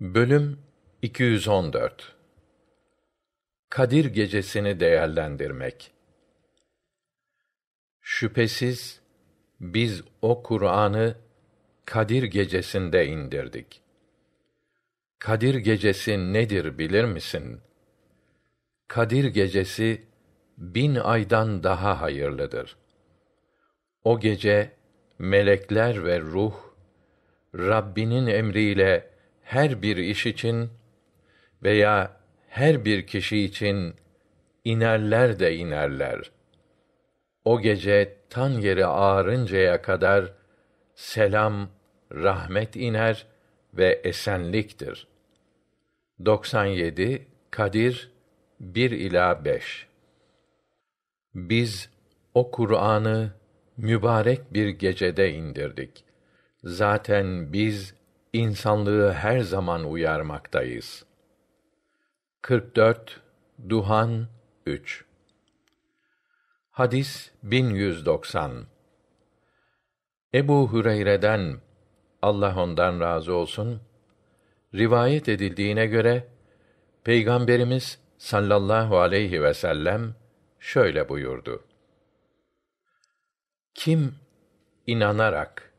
Bölüm 214 Kadir Gecesini Değerlendirmek Şüphesiz biz o Kur'an'ı Kadir Gecesi'nde indirdik. Kadir Gecesi nedir bilir misin? Kadir Gecesi bin aydan daha hayırlıdır. O gece melekler ve ruh Rabbinin emriyle her bir iş için veya her bir kişi için inerler de inerler. O gece tan yeri ağarıncaya kadar selam, rahmet iner ve esenliktir. 97 Kadir 1 ila 5 Biz o Kur'an'ı mübarek bir gecede indirdik. Zaten biz insanlığı her zaman uyarmaktayız. 44 Duhan 3 Hadis 1190 Ebu Hüreyre'den Allah ondan razı olsun rivayet edildiğine göre Peygamberimiz sallallahu aleyhi ve sellem şöyle buyurdu. Kim inanarak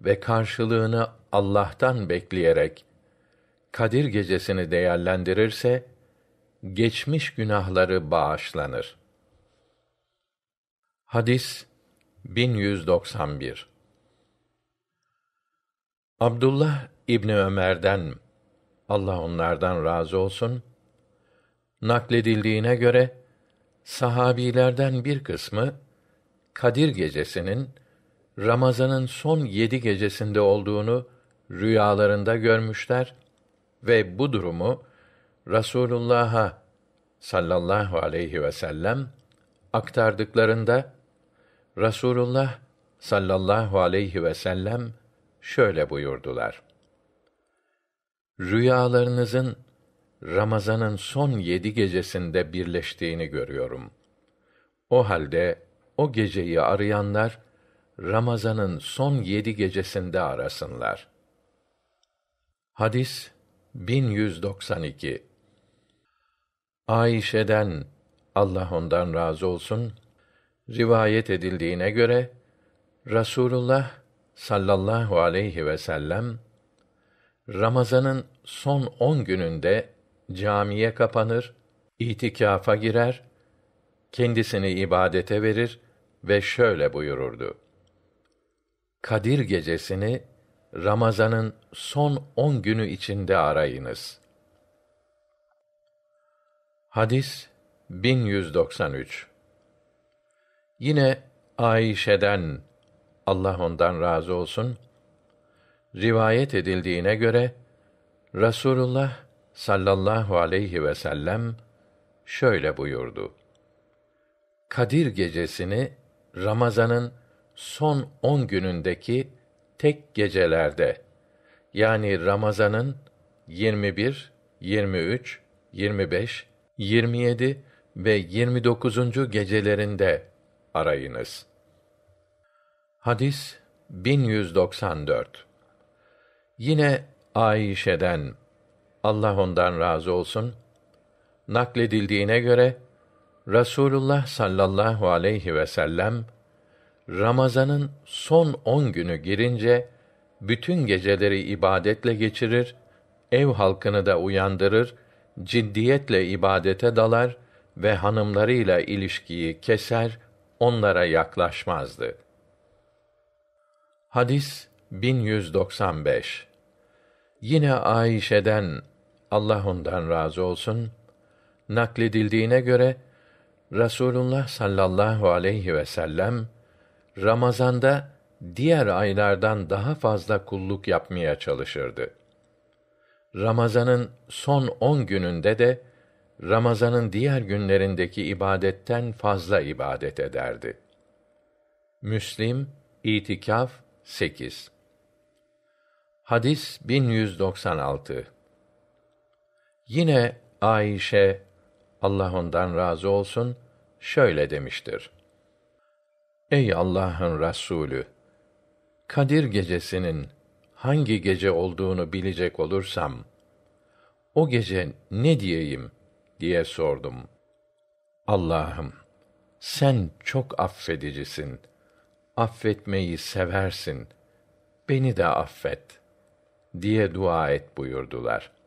ve karşılığını Allah'tan bekleyerek Kadir gecesini değerlendirirse geçmiş günahları bağışlanır. Hadis 1191 Abdullah İbni Ömer'den Allah onlardan razı olsun nakledildiğine göre sahabilerden bir kısmı Kadir gecesinin Ramazan'ın son yedi gecesinde olduğunu rüyalarında görmüşler ve bu durumu Rasulullah'a sallallahu aleyhi ve sellem aktardıklarında Rasulullah sallallahu aleyhi ve sellem şöyle buyurdular. Rüyalarınızın Ramazan'ın son yedi gecesinde birleştiğini görüyorum. O halde o geceyi arayanlar Ramazan'ın son yedi gecesinde arasınlar.'' Hadis 1192. Ayşe'den Allah ondan razı olsun rivayet edildiğine göre Rasulullah sallallahu aleyhi ve sellem Ramazan'ın son on gününde camiye kapanır, itikafa girer, kendisini ibadete verir ve şöyle buyururdu. Kadir gecesini Ramazan'ın son on günü içinde arayınız. Hadis 1193 Yine Ayşe'den Allah ondan razı olsun rivayet edildiğine göre Rasulullah sallallahu aleyhi ve sellem şöyle buyurdu. Kadir gecesini Ramazan'ın son on günündeki tek gecelerde yani Ramazan'ın 21, 23, 25, 27 ve 29. gecelerinde arayınız. Hadis 1194. Yine Ayşe'den Allah ondan razı olsun nakledildiğine göre Rasulullah sallallahu aleyhi ve sellem Ramazan'ın son on günü girince bütün geceleri ibadetle geçirir, ev halkını da uyandırır, ciddiyetle ibadete dalar ve hanımlarıyla ilişkiyi keser, onlara yaklaşmazdı. Hadis 1195 Yine Ayşe'den Allah ondan razı olsun nakledildiğine göre Rasulullah sallallahu aleyhi ve sellem Ramazan'da diğer aylardan daha fazla kulluk yapmaya çalışırdı. Ramazan'ın son on gününde de Ramazan'ın diğer günlerindeki ibadetten fazla ibadet ederdi. Müslim İtikaf 8 Hadis 1196 Yine Ayşe Allah ondan razı olsun şöyle demiştir. Ey Allah'ın Rasulü, Kadir gecesinin hangi gece olduğunu bilecek olursam o gece ne diyeyim diye sordum. Allah'ım sen çok affedicisin. Affetmeyi seversin. Beni de affet diye dua et buyurdular.''